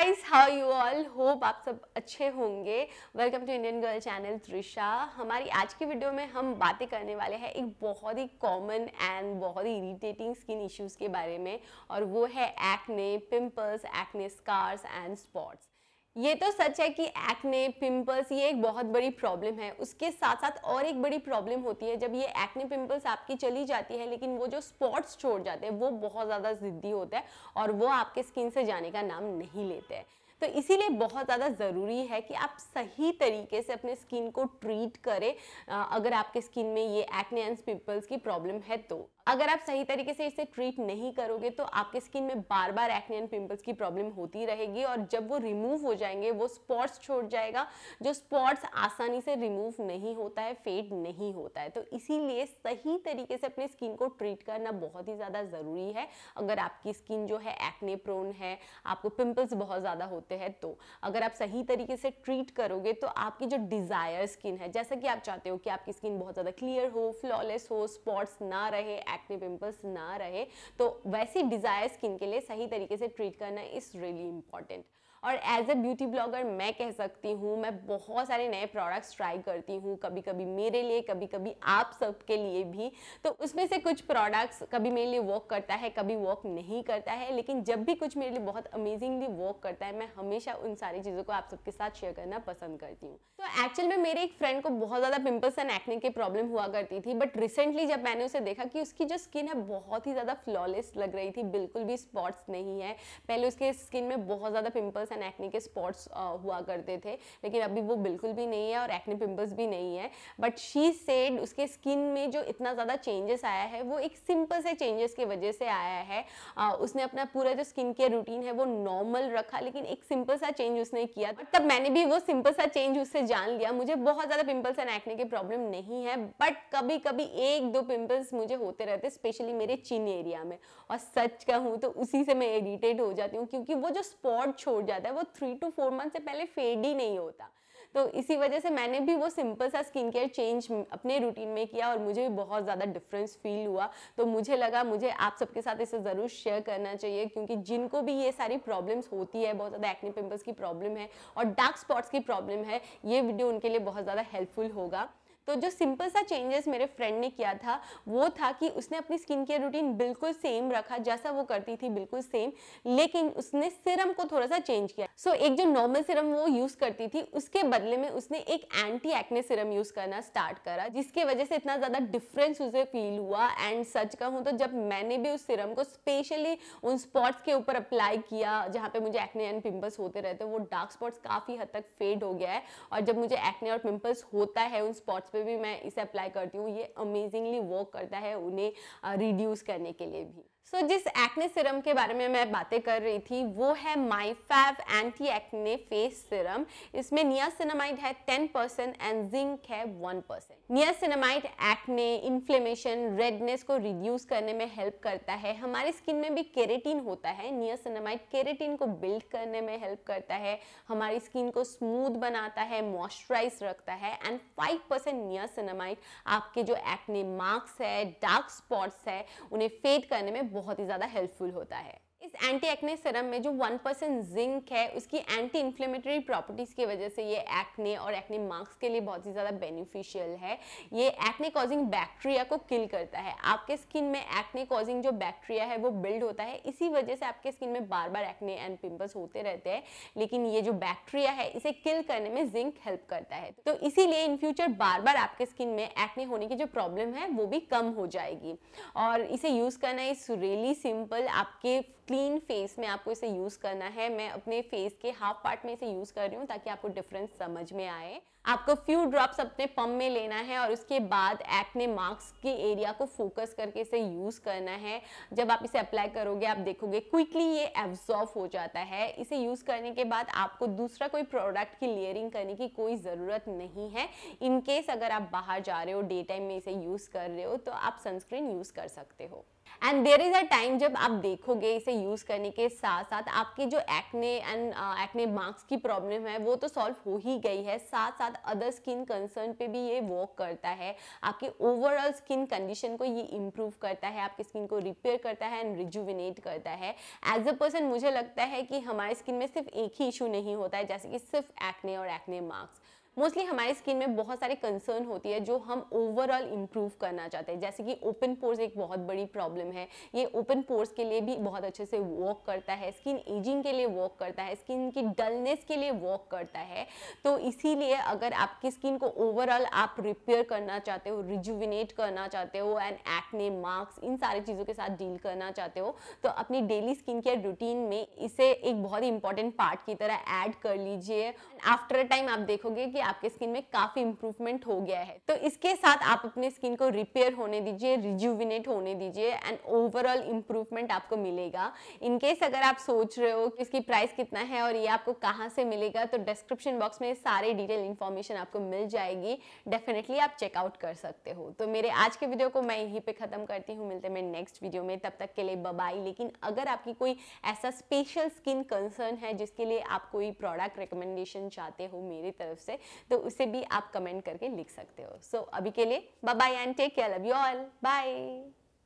guys how you all hope आप सब अच्छे होंगे welcome to Indian girl channel Trisha हमारी आज की वीडियो में हम बातें करने वाले हैं एक बहुत ही कॉमन एंड बहुत ही इरिटेटिंग स्किन इश्यूज के बारे में और वो है acne pimples acne scars and spots ये तो सच है कि एक्ने पिंपल्स ये एक बहुत बड़ी प्रॉब्लम है उसके साथ साथ और एक बड़ी प्रॉब्लम होती है जब ये एक्ने पिंपल्स आपकी चली जाती है लेकिन वो जो स्पॉट्स छोड़ जाते हैं वो बहुत ज़्यादा ज़िद्दी होता है और वो आपके स्किन से जाने का नाम नहीं लेते हैं तो इसीलिए बहुत ज़्यादा ज़रूरी है कि आप सही तरीके से अपने स्किन को ट्रीट करें अगर आपके स्किन में ये एक्ने एंड पिंपल्स की प्रॉब्लम है तो अगर आप सही तरीके से इसे ट्रीट नहीं करोगे तो आपके स्किन में बार बार एक्ने एंड पिंपल्स की प्रॉब्लम होती रहेगी और जब वो रिमूव हो जाएंगे वो स्पॉट्स छोड़ जाएगा जो स्पॉट्स आसानी से रिमूव नहीं होता है फेड नहीं होता है तो इसीलिए सही तरीके से अपने स्किन को ट्रीट करना बहुत ही ज़्यादा ज़रूरी है अगर आपकी स्किन जो है एक्ने प्रोन है आपको पिम्पल्स बहुत ज़्यादा होते सकते हैं तो अगर आप सही तरीके से ट्रीट करोगे तो आपकी जो डिज़ायर स्किन है जैसा कि आप चाहते हो कि आपकी स्किन बहुत ज़्यादा क्लियर हो फ्लॉलेस हो स्पॉट्स ना रहे एक्ने पिम्पल्स ना रहे तो वैसी डिज़ायर स्किन के लिए सही तरीके से ट्रीट करना इज़ रियली इंपॉर्टेंट और एज ए ब्यूटी ब्लॉगर मैं कह सकती हूँ मैं बहुत सारे नए प्रोडक्ट्स ट्राई करती हूँ कभी कभी मेरे लिए कभी कभी आप सबके लिए भी तो उसमें से कुछ प्रोडक्ट्स कभी मेरे लिए वर्क करता है कभी वर्क नहीं करता है लेकिन जब भी कुछ मेरे लिए बहुत अमेजिंगली वर्क करता है मैं हमेशा उन सारी चीज़ों को आप सबके साथ शेयर करना पसंद करती हूँ तो एक्चुअल में मेरे एक फ्रेंड को बहुत ज़्यादा पिंपल्स एंड एक्ने की प्रॉब्लम हुआ करती थी बट रिसेंटली जब मैंने उसे देखा कि उसकी जो स्किन है बहुत ही ज़्यादा फ्लॉलेस लग रही थी बिल्कुल भी स्पॉट्स नहीं है पहले उसके स्किन में बहुत ज़्यादा पिम्पल्स पिम्पल्स एंड एक्ने के स्पॉट्स uh, हुआ करते थे लेकिन अभी वो बिल्कुल भी नहीं है और एक्ने पिम्पल्स भी नहीं है बट शी सेड उसके स्किन में जो इतना ज़्यादा चेंजेस आया है वो एक सिंपल से चेंजेस की वजह से आया है आ, uh, उसने अपना पूरा जो स्किन केयर रूटीन है वो नॉर्मल रखा लेकिन एक सिंपल सा चेंज उसने किया तब मैंने भी वो सिंपल सा चेंज उससे जान लिया मुझे बहुत ज़्यादा पिम्पल्स एंड एक्ने की प्रॉब्लम नहीं है बट कभी कभी एक दो पिम्पल्स मुझे होते रहते स्पेशली मेरे चिन एरिया में और सच कहूँ तो उसी से मैं इरीटेट हो जाती हूँ क्योंकि वो जो स्पॉट छोड़ जाती जाता है वो थ्री टू फोर मंथ से पहले फेड ही नहीं होता तो इसी वजह से मैंने भी वो सिंपल सा स्किन केयर चेंज अपने रूटीन में किया और मुझे भी बहुत ज़्यादा डिफरेंस फील हुआ तो मुझे लगा मुझे आप सबके साथ इसे ज़रूर शेयर करना चाहिए क्योंकि जिनको भी ये सारी प्रॉब्लम्स होती है बहुत ज़्यादा एक्ने पिम्पल्स की प्रॉब्लम है और डार्क स्पॉट्स की प्रॉब्लम है ये वीडियो उनके लिए बहुत ज़्यादा हेल्पफुल होगा तो जो सिंपल सा चेंजेस मेरे फ्रेंड ने किया था वो था कि उसने अपनी स्किन केयर रूटीन बिल्कुल सेम रखा जैसा वो करती थी बिल्कुल सेम लेकिन उसने सिरम को थोड़ा सा चेंज किया सो so, एक जो नॉर्मल सिरम वो यूज़ करती थी उसके बदले में उसने एक एंटी एक्ने सिरम यूज़ करना स्टार्ट करा जिसके वजह से इतना ज़्यादा डिफरेंस उसे फील हुआ एंड सच कहूँ तो जब मैंने भी उस सिरम को स्पेशली उन स्पॉट्स के ऊपर अप्लाई किया जहाँ पे मुझे एक्ने एंड पिम्पल्स होते रहते वो डार्क स्पॉट्स काफ़ी हद तक फेड हो गया है और जब मुझे एक्ने और पिम्पल्स होता है उन स्पॉट्स पे पे भी मैं इसे अप्लाई करती हूँ ये अमेजिंगली वर्क करता है उन्हें रिड्यूस करने के लिए भी सो so, जिस एक्ने सिरम के बारे में मैं बातें कर रही थी वो है फैव एंटी एक्ने फेस सिरम इसमें नियासिनामाइड है 10 परसेंट एंड जिंक है 1 percent niacinamide acne inflammation redness को रिड्यूस करने में हेल्प करता है हमारी स्किन में भी केरेटिन होता है नियासिनामाइड केरेटिन को बिल्ड करने में हेल्प करता है हमारी स्किन को स्मूथ बनाता है मॉइस्चराइज रखता है एंड फाइव परसेंट नियासिनामाइड आपके जो एक्ने मार्क्स है डार्क स्पॉट्स है उन्हें फेड करने में बहुत ही ज़्यादा हेल्पफुल होता है इस एंटी एक्ने सिरम में जो वन परसेंट जिंक है उसकी एंटी इन्फ्लेमेटरी प्रॉपर्टीज़ की वजह से ये एक्ने और एक्ने मार्क्स के लिए बहुत ही ज़्यादा बेनिफिशियल है ये एक्ने कॉजिंग बैक्टीरिया को किल करता है आपके स्किन में एक्ने कॉजिंग जो बैक्टीरिया है वो बिल्ड होता है इसी वजह से आपके स्किन में बार बार एक्ने एंड पिम्पल्स होते रहते हैं लेकिन ये जो बैक्टीरिया है इसे किल करने में जिंक हेल्प करता है तो इसीलिए इन फ्यूचर बार बार आपके स्किन में एक्ने होने की जो प्रॉब्लम है वो भी कम हो जाएगी और इसे यूज़ करना इस रियली सिंपल आपके क्लीन फेस में आपको इसे यूज़ करना है मैं अपने फेस के हाफ पार्ट में इसे यूज़ कर रही हूँ ताकि आपको डिफरेंस समझ में आए आपको फ्यू ड्रॉप्स अपने पम्प में लेना है और उसके बाद एक्ने मार्क्स के एरिया को फोकस करके इसे यूज़ करना है जब आप इसे अप्लाई करोगे आप देखोगे क्विकली ये एब्जॉर्व हो जाता है इसे यूज़ करने के बाद आपको दूसरा कोई प्रोडक्ट की लेयरिंग करने की कोई ज़रूरत नहीं है इनकेस अगर आप बाहर जा रहे हो डे टाइम में इसे यूज़ कर रहे हो तो आप सनस्क्रीन यूज़ कर सकते हो and there is a time जब आप देखोगे इसे यूज़ करने के साथ साथ आपकी जो एक्ने एंड एक्ने मार्क्स की प्रॉब्लम है वो तो सॉल्व हो ही गई है साथ साथ अदर स्किन कंसर्न पे भी ये वर्क करता है आपके ओवरऑल स्किन कंडीशन को ये इम्प्रूव करता है आपकी स्किन को रिपेयर करता है एंड रिजुविनेट करता है एज अ पर्सन मुझे लगता है कि हमारे स्किन में सिर्फ एक ही इशू नहीं होता है जैसे कि सिर्फ एक्ने और एक्ने मार्क्स मोस्टली हमारे स्किन में बहुत सारे कंसर्न होती है जो हम ओवरऑल इम्प्रूव करना चाहते हैं जैसे कि ओपन पोर्स एक बहुत बड़ी प्रॉब्लम है ये ओपन पोर्स के लिए भी बहुत अच्छे से वॉक करता है स्किन एजिंग के लिए वॉक करता है स्किन की डलनेस के लिए वॉक करता है तो इसीलिए अगर आपकी स्किन को ओवरऑल आप रिपेयर करना चाहते हो रिजुविनेट करना चाहते हो एंड एक्ने मार्क्स इन सारी चीज़ों के साथ डील करना चाहते हो तो अपनी डेली स्किन केयर रूटीन में इसे एक बहुत ही इंपॉर्टेंट पार्ट की तरह ऐड कर लीजिए आफ्टर अ टाइम आप देखोगे कि आपके स्किन में काफ़ी इंप्रूवमेंट हो गया है तो इसके साथ आप अपने स्किन को रिपेयर होने दीजिए रिज्यूविनेट होने दीजिए एंड ओवरऑल इंप्रूवमेंट आपको मिलेगा इनकेस अगर आप सोच रहे हो कि इसकी प्राइस कितना है और ये आपको कहाँ से मिलेगा तो डिस्क्रिप्शन बॉक्स में सारे डिटेल इन्फॉर्मेशन आपको मिल जाएगी डेफिनेटली आप चेकआउट कर सकते हो तो मेरे आज के वीडियो को मैं यहीं पर ख़त्म करती हूँ मिलते मैं नेक्स्ट वीडियो में तब तक के लिए बबाई लेकिन अगर आपकी कोई ऐसा स्पेशल स्किन कंसर्न है जिसके लिए आप कोई प्रोडक्ट रिकमेंडेशन चाहते हो मेरी तरफ से तो उसे भी आप कमेंट करके लिख सकते हो सो so, अभी के लिए bye and take care love you all bye